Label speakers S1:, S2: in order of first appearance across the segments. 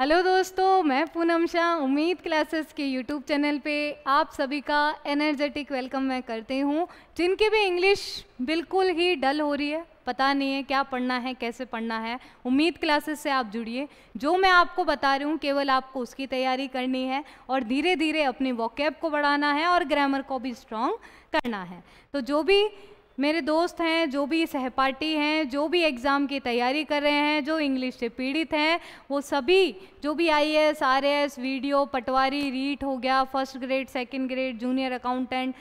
S1: Hello दोस्तों मैं पूनम शाह उम्मीद क्लासेस के यूट्यूब चैनल पे आप सभी का एनर्जेटिक वेलकम मैं करती हूँ जिनकी भी इंग्लिश बिल्कुल ही डल हो रही है पता नहीं है क्या पढ़ना है कैसे पढ़ना है उम्मीद क्लासेस से आप जुड़िए जो मैं आपको बता रही हूँ केवल आपको उसकी तैयारी करनी है और धीरे धीरे अपने वॉकेब को बढ़ाना है और ग्रामर को भी स्ट्रॉन्ग करना है तो जो भी मेरे दोस्त हैं जो भी सहपाठी हैं जो भी एग्ज़ाम की तैयारी कर रहे हैं जो इंग्लिश से पीड़ित हैं वो सभी जो भी I S R S video patwari REET हो गया first grade second grade junior accountant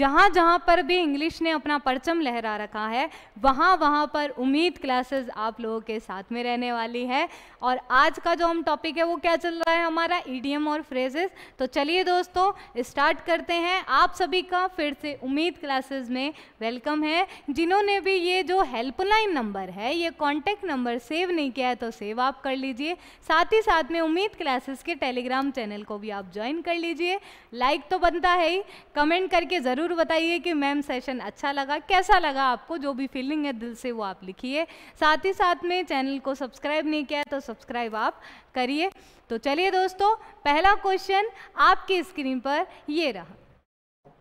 S1: जहाँ जहाँ पर भी इंग्लिश ने अपना परचम लहरा रखा है वहाँ वहाँ पर उम्मीद क्लासेस आप लोगों के साथ में रहने वाली है और आज का जो हम टॉपिक है वो क्या चल रहा है हमारा ईडीएम और फ्रेजेस तो चलिए दोस्तों स्टार्ट करते हैं आप सभी का फिर से उम्मीद क्लासेस में वेलकम है जिन्होंने भी ये जो हेल्पलाइन नंबर है ये कॉन्टेक्ट नंबर सेव नहीं किया है तो सेव आप कर लीजिए साथ ही साथ में उम्मीद क्लासेस के टेलीग्राम चैनल को भी आप ज्वाइन कर लीजिए लाइक तो बनता है ही कमेंट करके ज़रूर ज़रूर बताइए कि मैम सेशन अच्छा लगा कैसा लगा आपको जो भी फीलिंग है दिल से वो आप लिखिए साथ ही साथ में चैनल को सब्सक्राइब नहीं किया तो सब्सक्राइब आप करिए तो चलिए दोस्तों पहला क्वेश्चन आपकी स्क्रीन पर ये रहा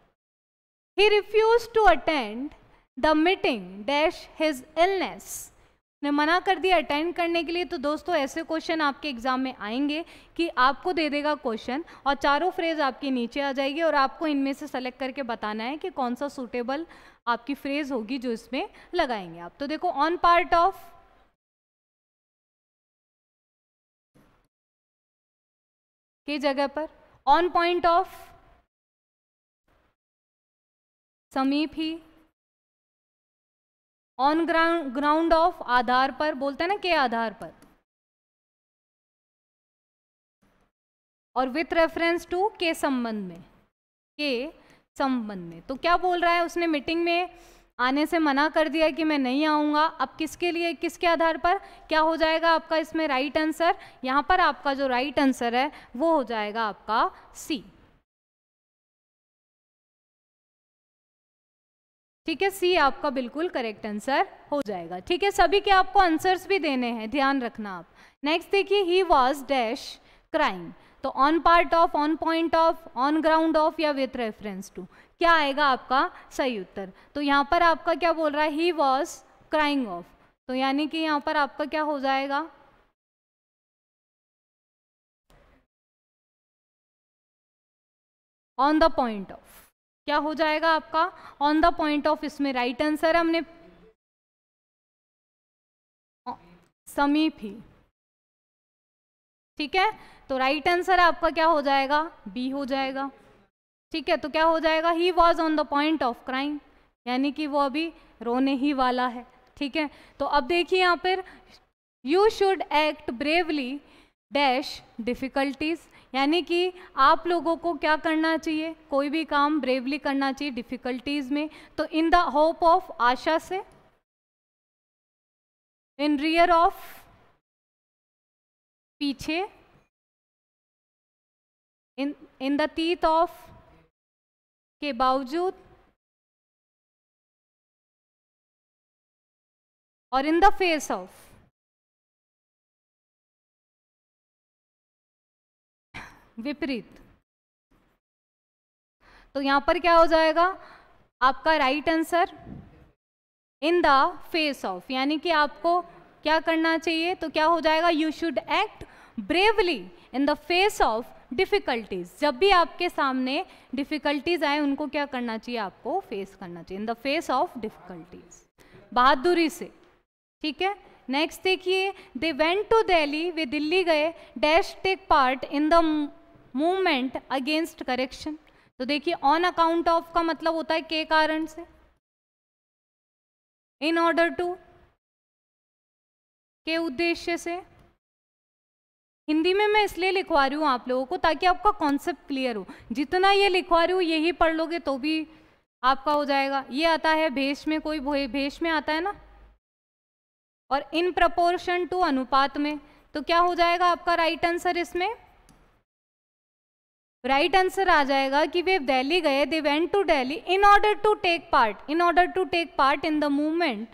S1: he refuse to attend the meeting dash his illness ने मना कर दिया अटेंड करने के लिए तो दोस्तों ऐसे क्वेश्चन आपके एग्ज़ाम में आएंगे कि आपको दे देगा क्वेश्चन और चारों फ्रेज आपके नीचे आ जाएगी और आपको इनमें से सेलेक्ट करके बताना है कि कौन सा सूटेबल आपकी फ्रेज होगी जो इसमें लगाएंगे आप तो देखो ऑन पार्ट ऑफ
S2: के जगह पर ऑन पॉइंट ऑफ समीप ही ऑन ग्राउंड ग्राउंड ऑफ आधार पर बोलते हैं ना के आधार पर
S1: और विथ रेफरेंस टू के संबंध में के संबंध में तो क्या बोल रहा है उसने मीटिंग में आने से मना कर दिया कि मैं नहीं आऊँगा अब किसके लिए किसके आधार पर क्या हो जाएगा आपका इसमें राइट आंसर यहाँ पर आपका जो राइट आंसर है वो हो जाएगा आपका सी ठीक है सी आपका बिल्कुल करेक्ट आंसर हो जाएगा ठीक है सभी के आपको आंसर्स भी देने हैं ध्यान रखना आप नेक्स्ट देखिए ही वॉज डैश क्राइम तो on part of on point of on ground of या विथ रेफरेंस टू क्या आएगा आपका सही उत्तर तो यहाँ पर आपका क्या बोल रहा है ही वॉज क्राइंग ऑफ तो यानी कि यहाँ पर आपका क्या हो जाएगा
S2: ऑन द पॉइंट ऑफ क्या हो जाएगा आपका ऑन द पॉइंट ऑफ इसमें राइट आंसर हमने
S1: समीप ही ठीक है तो राइट आंसर आपका क्या हो जाएगा बी हो जाएगा ठीक है तो क्या हो जाएगा he was on the point of crime यानी कि वो अभी रोने ही वाला है ठीक है तो अब देखिए यहाँ पर you should act bravely dash difficulties यानी कि आप लोगों को क्या करना चाहिए कोई भी काम ब्रेवली करना चाहिए डिफ़िकल्टीज़ में तो इन द होप ऑफ आशा से
S2: इन रियर ऑफ पीछे इन इन द तीत ऑफ के बावजूद और इन द फेस ऑफ
S1: विपरीत तो यहां पर क्या हो जाएगा आपका right answer in the face of यानी कि आपको क्या करना चाहिए तो क्या हो जाएगा you should act bravely in the face of difficulties जब भी आपके सामने डिफ़िकल्टीज़ आए उनको क्या करना चाहिए आपको फेस करना चाहिए in the face of difficulties बहादुरी से ठीक है नेक्स्ट देखिए दे वेंट टू दिल्ली वे दिल्ली गए dash take part in the movement against correction तो देखिए ऑन अकाउंट ऑफ का मतलब होता है के कारण से इन ऑर्डर टू के उद्देश्य से हिंदी में मैं इसलिए लिखवा रही हूँ आप लोगों को ताकि आपका कॉन्सेप्ट क्लियर हो जितना ये लिखवा रही हूँ यही पढ़ लोगे तो भी आपका हो जाएगा ये आता है भेष में कोई भेष में आता है ना और इन प्रपोर्शन टू अनुपात में तो क्या हो जाएगा आपका राइट आंसर इसमें राइट right आंसर आ जाएगा कि वे दिल्ली गए they went to Delhi in order to take part in order to take part in the movement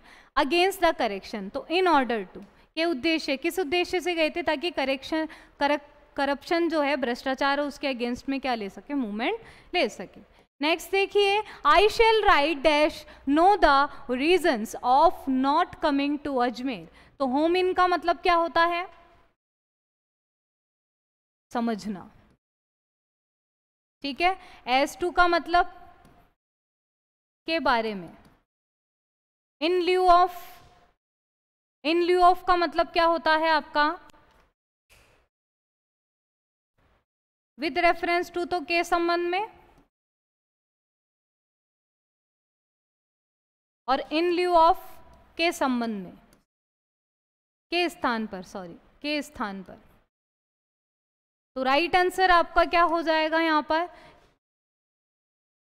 S1: against the correction तो इन ऑर्डर टू ये उद्देश्य किस उद्देश्य से गए थे ताकि करेक्शन करप्शन जो है भ्रष्टाचार उसके अगेंस्ट में क्या ले सके मूवमेंट ले सके नेक्स्ट देखिए I shall write dash know the reasons of not coming to Ajmer तो होम इन का मतलब क्या होता है समझना
S2: ठीक है एस टू का मतलब के बारे में इन lieu of in lieu of का मतलब क्या होता है आपका विद रेफरेंस टू तो के संबंध में और इन ल्यू ऑफ के संबंध में के स्थान पर सॉरी के स्थान पर तो राइट right
S1: आंसर आपका क्या हो जाएगा यहां पर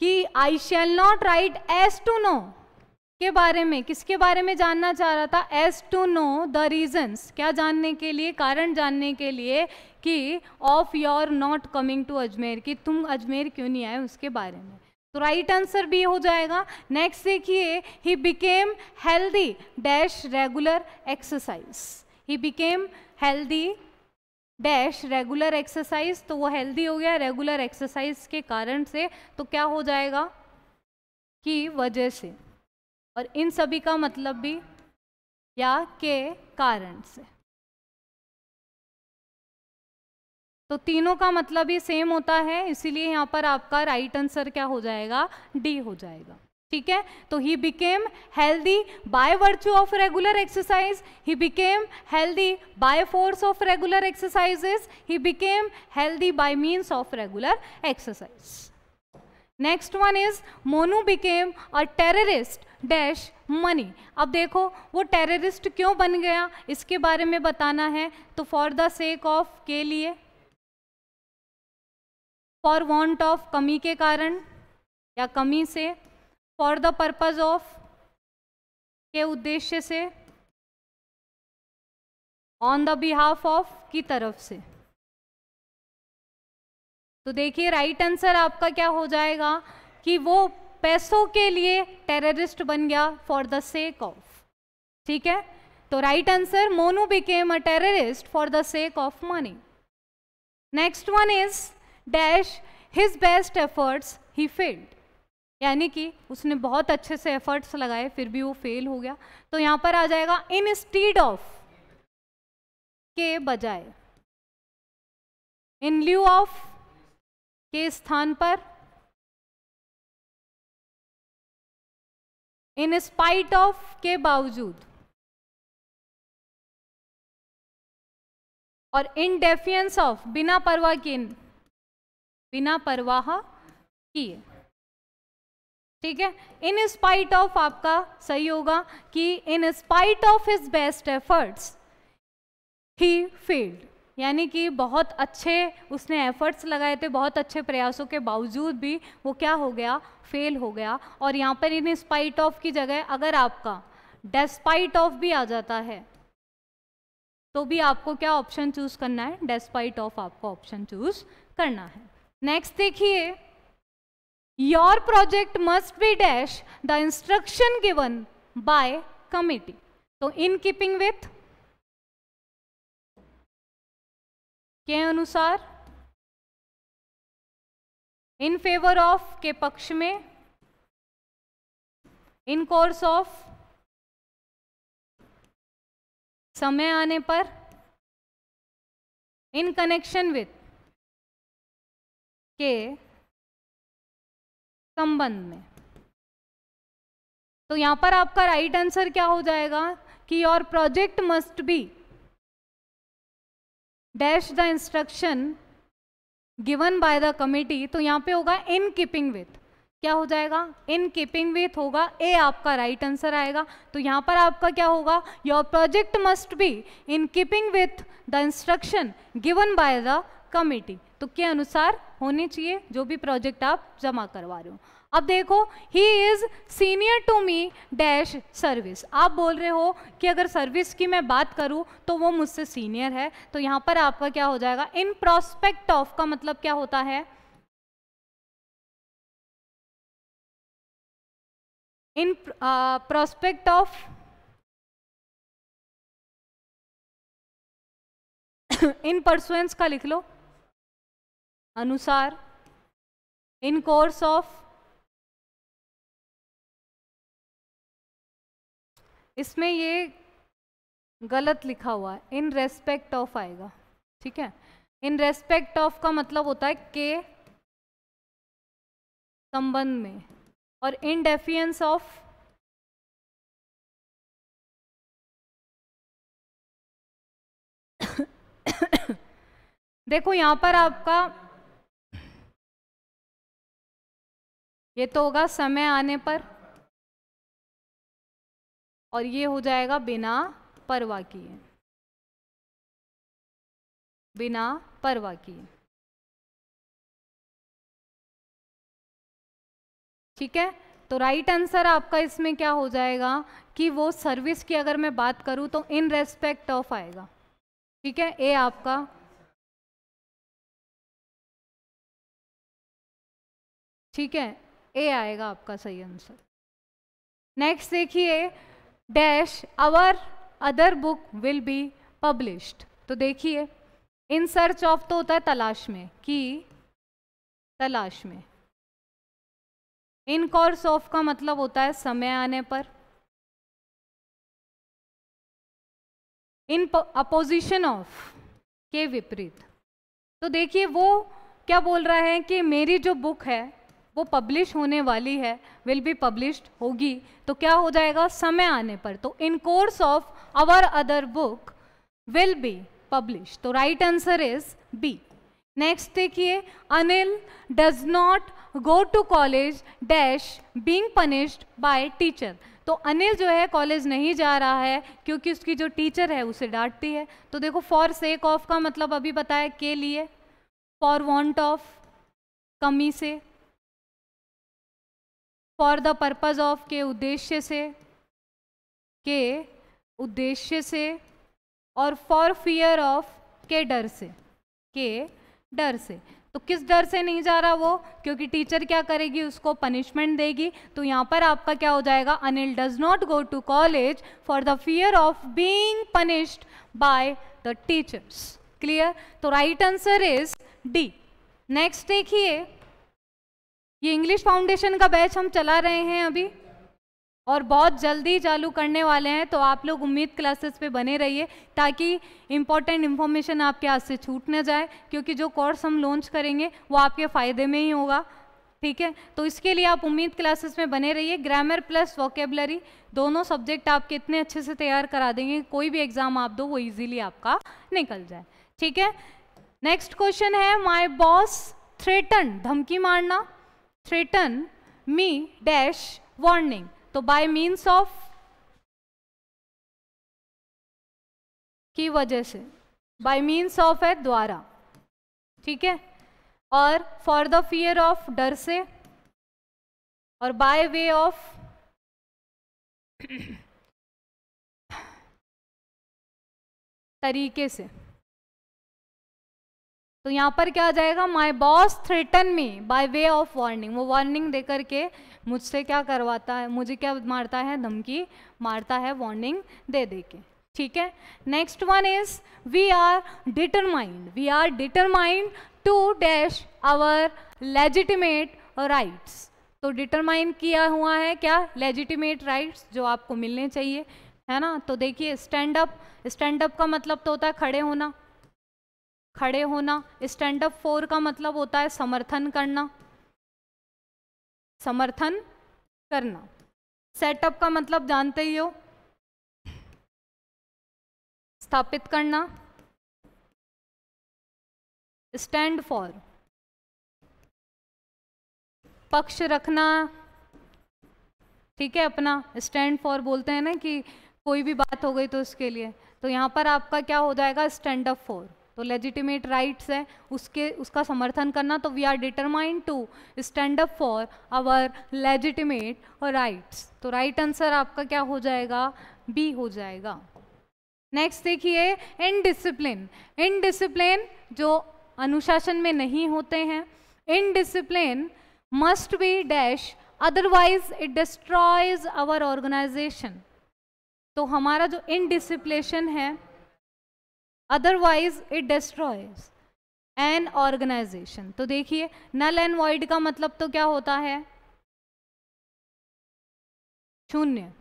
S1: कि I shall not write as to know के बारे में किसके बारे में जानना चाह रहा था as to know the reasons क्या जानने के लिए कारण जानने के लिए कि of your not coming to Ajmer कि तुम अजमेर क्यों नहीं आए उसके बारे में तो राइट आंसर भी हो जाएगा नेक्स्ट देखिए he became healthy dash regular exercise he became healthy dash regular exercise तो वो हेल्दी हो गया रेगुलर एक्सरसाइज के कारण से तो क्या हो जाएगा की वजह से और इन सभी का मतलब भी या के कारण से तो तीनों का मतलब ही सेम होता है इसीलिए यहाँ पर आपका राइट आंसर क्या हो जाएगा डी हो जाएगा ठीक है तो he became healthy by virtue of regular exercise he became healthy by force of regular exercises he became healthy by means of regular exercise next one is Monu became a terrorist dash money अब देखो वो terrorist क्यों बन गया इसके बारे में बताना है तो फॉर द सेक ऑफ के लिए फॉर वॉन्ट ऑफ कमी के कारण या कमी से
S2: फॉर द पर्पज ऑफ के उद्देश्य से ऑन द बिहाफ ऑफ की तरफ से
S1: तो देखिए राइट आंसर आपका क्या हो जाएगा कि वो पैसों के लिए टेररिस्ट बन गया फॉर द सेक ऑफ ठीक है तो right answer Monu became a terrorist for the sake of money next one is dash his best efforts he failed यानी कि उसने बहुत अच्छे से एफर्ट्स लगाए फिर भी वो फेल हो गया तो यहाँ पर आ जाएगा इन स्टीड ऑफ के बजाय इन ल्यू
S2: ऑफ के स्थान पर इन स्पाइट ऑफ के बावजूद और इन डेफियंस ऑफ बिना परवाह किए
S1: बिना परवाह किए ठीक है इन स्पाइट ऑफ आपका सही होगा कि in spite of his best efforts he failed यानी कि बहुत अच्छे उसने एफर्ट्स लगाए थे बहुत अच्छे प्रयासों के बावजूद भी वो क्या हो गया फेल हो गया और यहाँ पर इन स्पाइट ऑफ की जगह अगर आपका डेस्पाइट ऑफ भी आ जाता है तो भी आपको क्या ऑप्शन चूज़ करना है डेस्पाइट ऑफ आपको ऑप्शन चूज़ करना है नेक्स्ट देखिए your project must be dash the instruction given by committee so in keeping with
S2: के अनुसार इन फेवर ऑफ के पक्ष में इन कोर्स ऑफ समय आने पर इन कनेक्शन विथ के संबंध में तो यहाँ पर आपका राइट आंसर क्या हो जाएगा कि your project
S1: must be dash the instruction given by the committee तो यहाँ पे होगा इन कीपिंग विथ क्या हो जाएगा इन कीपिंग विथ होगा ए आपका राइट right आंसर आएगा तो यहाँ पर आपका क्या होगा your project must be in keeping with the instruction given by the committee तो के अनुसार होने चाहिए जो भी प्रोजेक्ट आप जमा करवा रहे हो अब देखो he is senior to me dash service आप बोल रहे हो कि अगर सर्विस की मैं बात करूं तो वो मुझसे सीनियर है तो यहां पर आपका क्या हो जाएगा इन प्रोस्पेक्ट ऑफ का
S2: मतलब क्या होता है in prospect of in pursuance का लिख लो अनुसार इन कोर्स ऑफ इसमें ये
S1: गलत लिखा हुआ है इन रेस्पेक्ट ऑफ आएगा ठीक है इन रेस्पेक्ट ऑफ का मतलब होता है के संबंध में और इन
S2: डेफियंस ऑफ देखो यहाँ पर आपका ये तो होगा समय आने पर और ये हो जाएगा बिना परवाह किए बिना परवाह किए ठीक है तो राइट
S1: आंसर आपका इसमें क्या हो जाएगा कि वो सर्विस की अगर मैं बात करूं तो इन रेस्पेक्ट ऑफ आएगा ठीक है ए आपका
S2: ठीक है ए आएगा आपका सही आंसर
S1: नेक्स्ट देखिए dash our other book will be published तो देखिए इन सर्च ऑफ तो होता है तलाश में कि तलाश में इन कोर्स ऑफ का
S2: मतलब होता है समय आने पर
S1: इन अपोजिशन ऑफ के विपरीत तो देखिए वो क्या बोल रहा है कि मेरी जो बुक है वो पब्लिश होने वाली है विल बी पब्लिश्ड होगी तो क्या हो जाएगा समय आने पर तो in course of our other book will be publish तो right answer is B next देखिए Anil does not go to college dash being punished by teacher तो अनिल जो है कॉलेज नहीं जा रहा है क्योंकि उसकी जो टीचर है उसे डांटती है तो देखो फॉर सेक ऑफ का मतलब अभी बताया के लिए फॉर वॉन्ट ऑफ कमी से फॉर द पर्पज़ ऑफ के उद्देश्य से के उद्देश्य से और फॉर फियर ऑफ के डर से के डर से तो किस डर से नहीं जा रहा वो क्योंकि टीचर क्या करेगी उसको पनिशमेंट देगी तो यहाँ पर आपका क्या हो जाएगा Anil does not go to college for the fear of being punished by the teachers clear तो right answer is D next देखिए ये इंग्लिश फाउंडेशन का बैच हम चला रहे हैं अभी और बहुत जल्दी चालू करने वाले हैं तो आप लोग उम्मीद क्लासेस पे बने रहिए ताकि इम्पोर्टेंट इन्फॉर्मेशन आपके हाथ से छूट ना जाए क्योंकि जो कोर्स हम लॉन्च करेंगे वो आपके फ़ायदे में ही होगा ठीक है तो इसके लिए आप उम्मीद क्लासेस में बने रहिए ग्रामर प्लस वोकेबलरी दोनों सब्जेक्ट आपके इतने अच्छे से तैयार करा देंगे कोई भी एग्ज़ाम आप दो वो ईजिली आपका निकल जाए ठीक है नेक्स्ट क्वेश्चन है माई बॉस थ्रेटन धमकी मारना threaten me dash warning. तो by means of की वजह से by means of है द्वारा ठीक है और for the fear of डर से और by way of तरीके से तो यहाँ पर क्या आ जाएगा my boss threaten me by way of warning वो वार्निंग दे करके मुझसे क्या करवाता है मुझे क्या मारता है धमकी मारता है वार्निंग दे दे के ठीक है next one is we are determined we are determined to dash our legitimate rights तो डिटरमाइन किया हुआ है क्या लेजिटिमेट राइट्स जो आपको मिलने चाहिए है ना तो देखिए स्टैंड अप स्टैंड अप का मतलब तो होता है खड़े होना खड़े होना स्टैंड अप फोर का मतलब होता है समर्थन करना समर्थन करना
S2: सेटअप का मतलब जानते ही हो स्थापित करना स्टैंड फॉर
S1: पक्ष रखना ठीक है अपना स्टैंड फॉर बोलते हैं ना कि कोई भी बात हो गई तो उसके लिए तो यहां पर आपका क्या हो जाएगा स्टैंड अप फॉर तो लेजिटिमेट राइट्स है उसके उसका समर्थन करना तो we are determined to stand up for our legitimate rights तो राइट right आंसर आपका क्या हो जाएगा बी हो जाएगा नेक्स्ट देखिए इनडिसिप्लिन इनडिसिप्लिन जो अनुशासन में नहीं होते हैं indiscipline must be dash otherwise it destroys our organization तो हमारा जो इनडिसिप्लेशन है otherwise it destroys an organization तो देखिए नल एंड वॉइड का मतलब तो क्या होता है शून्य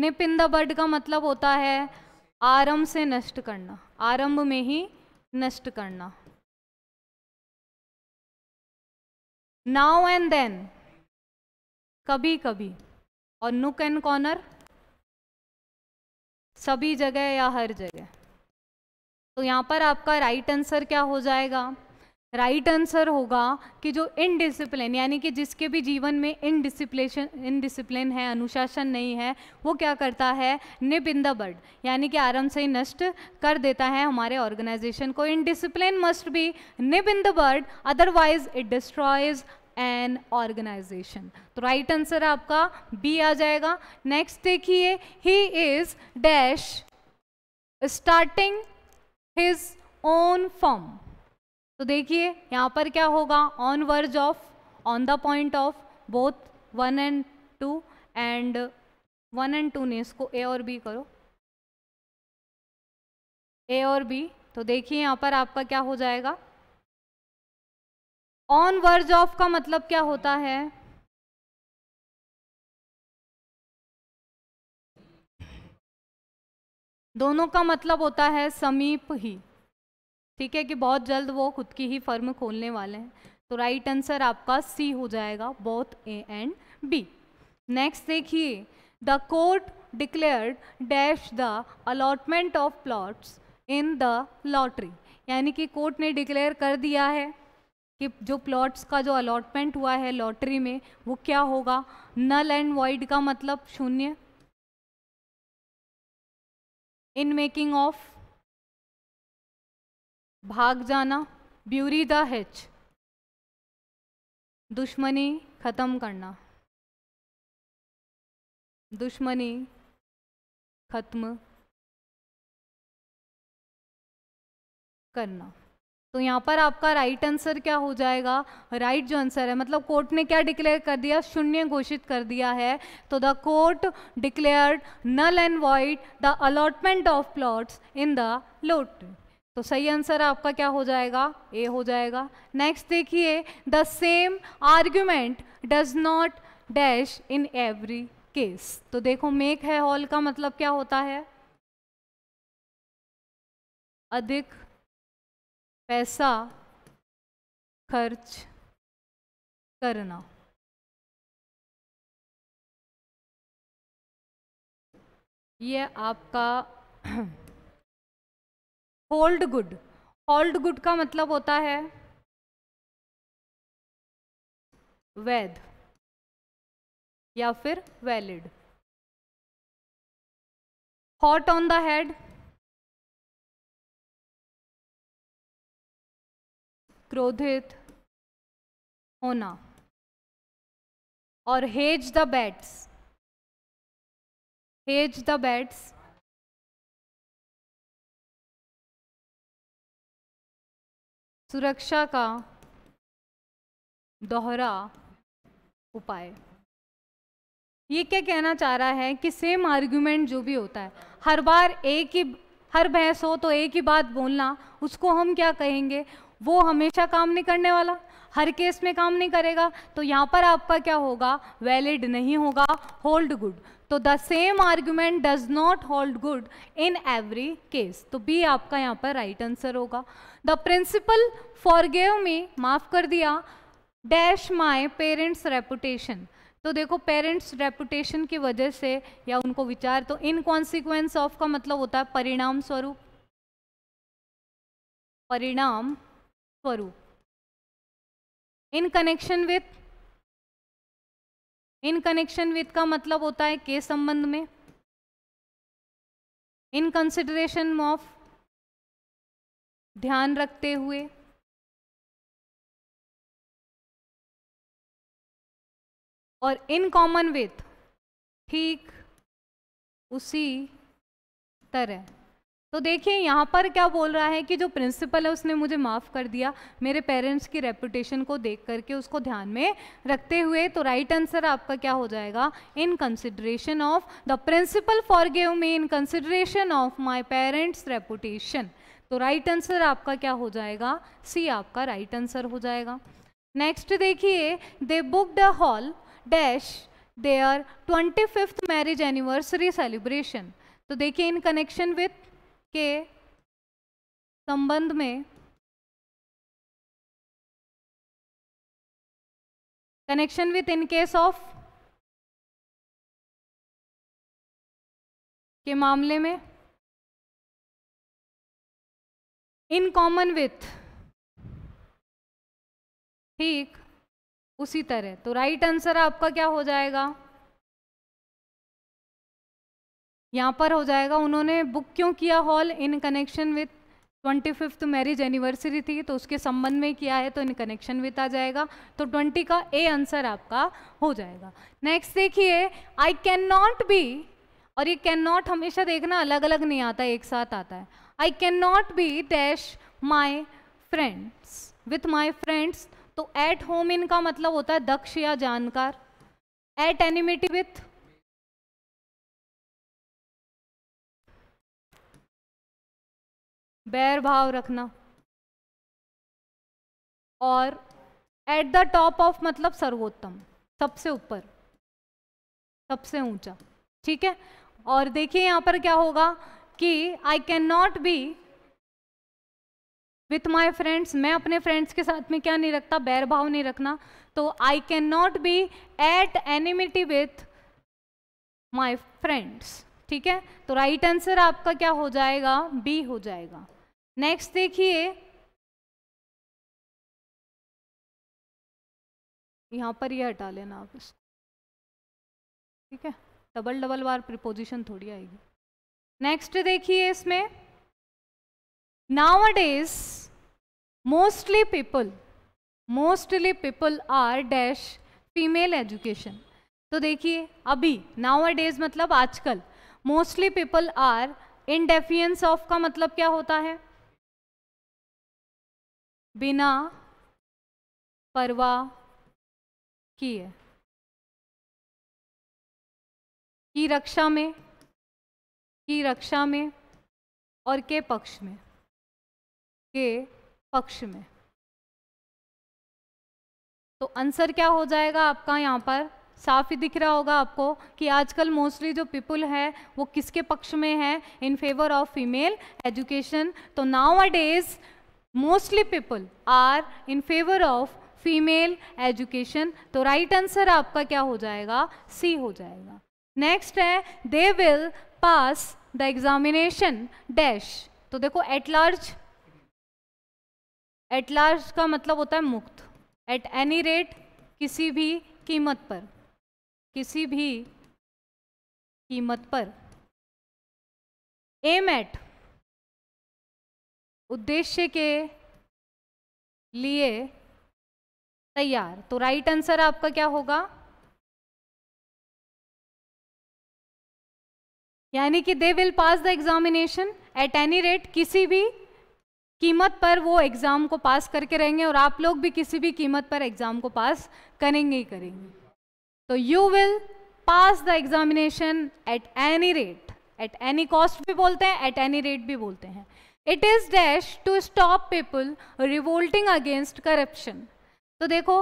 S1: निप इन द बर्ड का मतलब होता है आरंभ से नष्ट करना आरंभ में ही नष्ट करना
S2: नाउ एंड देन कभी कभी और नुक एंड कॉर्नर
S1: सभी जगह या हर जगह तो यहाँ पर आपका राइट आंसर क्या हो जाएगा राइट आंसर होगा कि जो इनडिसिप्लिन यानी कि जिसके भी जीवन में इनडिसिप्लेशन इनडिसिप्लिन है अनुशासन नहीं है वो क्या करता है निप इन द बर्ड यानी कि आराम से ही नष्ट कर देता है हमारे ऑर्गेनाइजेशन को indiscipline must be nip in the bird otherwise it destroys an organization तो राइट आंसर आपका बी आ जाएगा नेक्स्ट देखिए he is dash starting his own firm तो देखिए यहां पर क्या होगा on verge of on the point of both one and two and one and two ने इसको ए और बी करो ए और बी तो देखिए यहाँ पर आपका क्या हो जाएगा
S2: ऑन वर्ज ऑफ का मतलब क्या होता है
S1: दोनों का मतलब होता है समीप ही ठीक है कि बहुत जल्द वो खुद की ही फर्म खोलने वाले हैं तो राइट आंसर आपका सी हो जाएगा both A and B next देखिए the court declared dash the allotment of plots in the lottery यानी कि कोर्ट ने डिक्लेयर कर दिया है कि जो प्लॉट्स का जो अलॉटमेंट हुआ है लॉटरी में वो क्या होगा नल एंड वाइड का मतलब शून्य
S2: इन मेकिंग ऑफ भाग जाना ब्यूरी द हेच दुश्मनी ख़त्म करना दुश्मनी ख़त्म करना तो यहाँ
S1: पर आपका राइट आंसर क्या हो जाएगा राइट जो आंसर है मतलब कोर्ट ने क्या डिक्लेयर कर दिया शून्य घोषित कर दिया है तो the court declared null and void the allotment of plots in the lot तो सही आंसर आपका क्या हो जाएगा ए हो जाएगा नेक्स्ट देखिए the same argument does not dash in every case तो देखो मेक है हॉल का मतलब क्या होता है
S2: अधिक पैसा खर्च करना ये आपका होल्ड गुड होल्ड गुड का मतलब होता है वैध या फिर valid hot on the head क्रोधित होना और hedge the bets hedge the bets
S1: सुरक्षा का दोहरा उपाय ये क्या कहना चाह रहा है कि सेम आर्ग्यूमेंट जो भी होता है हर बार एक ही हर बहस हो तो एक ही बात बोलना उसको हम क्या कहेंगे वो हमेशा काम नहीं करने वाला हर केस में काम नहीं करेगा तो यहाँ पर आपका क्या होगा वैलिड नहीं होगा होल्ड गुड तो the same argument does not hold good in every case तो बी आपका यहाँ पर राइट right आंसर होगा the principal forgave me माफ़ कर दिया डैश माई पेरेंट्स रेपुटेशन तो देखो पेरेंट्स रेपुटेशन की वजह से या उनको विचार तो इन कॉन्सिक्वेंस ऑफ का मतलब होता है परिणाम स्वरूप परिणाम
S2: स्वरूप in connection with in connection with का मतलब होता है के संबंध में इन कंसिडरेशन ऑफ ध्यान रखते हुए
S1: और इन कॉमन विथ ठीक उसी तरह तो देखिए यहाँ पर क्या बोल रहा है कि जो प्रिंसिपल है उसने मुझे माफ़ कर दिया मेरे पेरेंट्स की रेपुटेशन को देख करके उसको ध्यान में रखते हुए तो राइट right आंसर आपका क्या हो जाएगा in consideration of the principal forgave me in consideration of my parents reputation तो राइट right आंसर आपका क्या हो जाएगा सी आपका राइट right आंसर हो जाएगा नेक्स्ट देखिए they book the hall dash their twenty fifth marriage anniversary celebration तो देखिए इन कनेक्शन विथ के संबंध में
S2: connection with in case of के मामले में इन कॉमन विथ ठीक उसी तरह तो राइट right आंसर आपका क्या
S1: हो जाएगा यहाँ पर हो जाएगा उन्होंने बुक क्यों किया hall in connection with twenty fifth marriage anniversary थी तो उसके संबंध में किया है तो इन कनेक्शन विथ आ जाएगा तो ट्वेंटी का ए आंसर आपका हो जाएगा नेक्स्ट देखिए आई कैन नॉट बी और ये कैन नॉट हमेशा देखना अलग अलग नहीं आता एक साथ आता है I can not be dash my friends with my friends तो एट होम इनका मतलब होता है दक्ष या जानकार
S2: एट एनिमिटी विथ बैर भाव रखना
S1: और एट द टॉप ऑफ मतलब सर्वोत्तम सबसे ऊपर सबसे ऊंचा ठीक है और देखिए यहाँ पर क्या होगा कि I can not be with my friends मैं अपने फ्रेंड्स के साथ में क्या नहीं रखता बैर भाव नहीं रखना तो I can not be at enmity with my friends ठीक है तो राइट right आंसर आपका क्या हो जाएगा बी हो जाएगा नेक्स्ट देखिए
S2: यहाँ पर ये यह हटा लेना आप इसको ठीक है डबल डबल बार प्रिपोजिशन थोड़ी आएगी नेक्स्ट
S1: देखिए इसमें nowadays mostly people mostly people are dash female education तो देखिए अभी नाउ डेज मतलब आजकल mostly people are in defiance of का मतलब क्या होता है
S2: बिना परवाह किए की रक्षा में की रक्षा में और के पक्ष में के पक्ष में
S1: तो आंसर क्या हो जाएगा आपका यहाँ पर साफ ही दिख रहा होगा आपको कि आजकल मोस्टली जो पीपल है वो किसके पक्ष में है in favour of female education तो now a nowadays mostly people are in favour of female education तो राइट right आंसर आपका क्या हो जाएगा सी हो जाएगा नेक्स्ट है they will pass the examination dash तो देखो एट लार्ज एट लार्ज का मतलब होता है मुक्त एट एनी रेट किसी भी कीमत पर किसी भी कीमत पर
S2: एम एट उद्देश्य के लिए तैयार तो राइट आंसर आपका क्या होगा यानी कि they will pass the
S1: examination at any rate किसी भी कीमत पर वो एग्ज़ाम को पास करके रहेंगे और आप लोग भी किसी भी कीमत पर एग्ज़ाम को पास करेंगे ही करेंगे तो you will pass the examination at any rate at any cost भी बोलते हैं एट एनी रेट भी बोलते हैं it is dash to stop people revolting against corruption तो देखो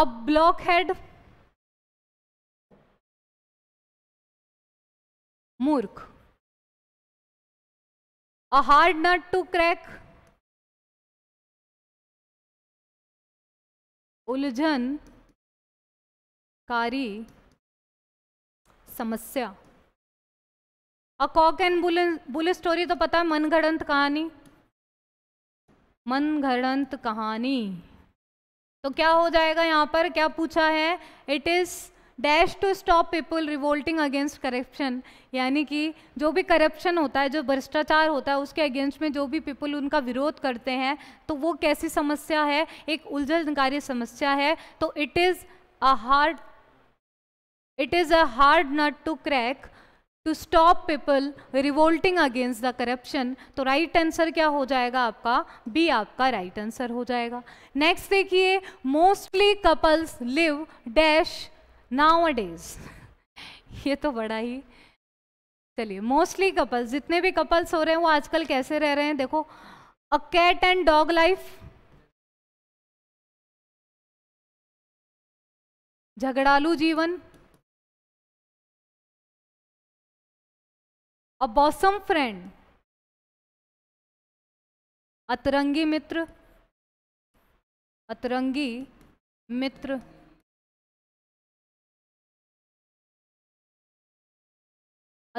S1: अब ब्लॉक हेड
S2: मूर्ख a hard nut to crack उलझन कारी समस्या कॉक एंड
S1: बुल स्टोरी तो पता है मनगढ़ंत कहानी मनगढ़ंत कहानी तो क्या हो जाएगा यहाँ पर क्या पूछा है it is dash to stop people revolting against corruption यानी कि जो भी करप्शन होता है जो भ्रष्टाचार होता है उसके अगेंस्ट में जो भी पीपल उनका विरोध करते हैं तो वो कैसी समस्या है एक उलझनकारी समस्या है तो it is a hard it is a hard nut to crack to stop people revolting against the corruption तो राइट आंसर क्या हो जाएगा आपका बी आपका राइट right आंसर हो जाएगा नेक्स्ट देखिए mostly couples live dash now days ये तो बड़ा ही चलिए मोस्टली कपल्स जितने भी कपल्स हो रहे हैं वो आजकल कैसे रह रहे हैं देखो a cat and dog life
S2: झगड़ालू जीवन अ बॉसम फ्रेंड अतरंगी मित्र अतरंगी मित्र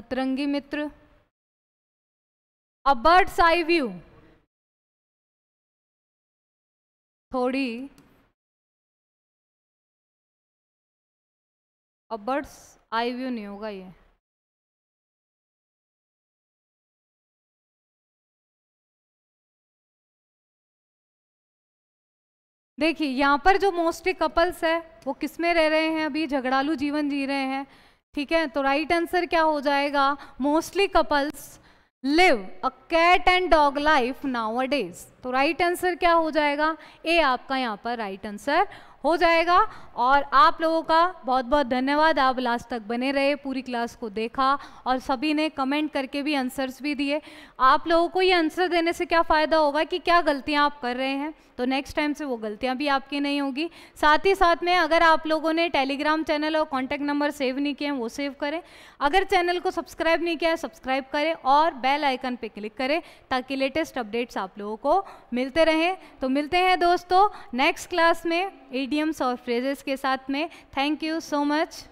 S2: अतरंगी मित्र अ बर्ड्स आई व्यू थोड़ी अबर्ड्स आई व्यू नहीं होगा ये
S1: देखिए यहाँ पर जो मोस्टली कपल्स है वो किस में रह रहे हैं अभी झगड़ालू जीवन जी रहे हैं ठीक है तो राइट आंसर क्या हो जाएगा mostly couples live a cat and dog life now a days तो राइट आंसर क्या हो जाएगा ए आपका यहाँ पर राइट आंसर हो जाएगा और आप लोगों का बहुत बहुत धन्यवाद आप लास्ट तक बने रहे पूरी क्लास को देखा और सभी ने कमेंट करके भी आंसर्स भी दिए आप लोगों को ये आंसर देने से क्या फ़ायदा होगा कि क्या गलतियाँ आप कर रहे हैं तो नेक्स्ट टाइम से वो गलतियाँ भी आपकी नहीं होगी साथ ही साथ में अगर आप लोगों ने टेलीग्राम चैनल और कॉन्टैक्ट नंबर सेव नहीं किए हैं वो सेव करें अगर चैनल को सब्सक्राइब नहीं किया है सब्सक्राइब करें और बेल आइकन पर क्लिक करें ताकि लेटेस्ट अपडेट्स आप लोगों को मिलते रहें तो मिलते हैं दोस्तों नेक्स्ट क्लास में मीडियम्स और फ्रेजेस के साथ में थैंक यू सो
S2: मच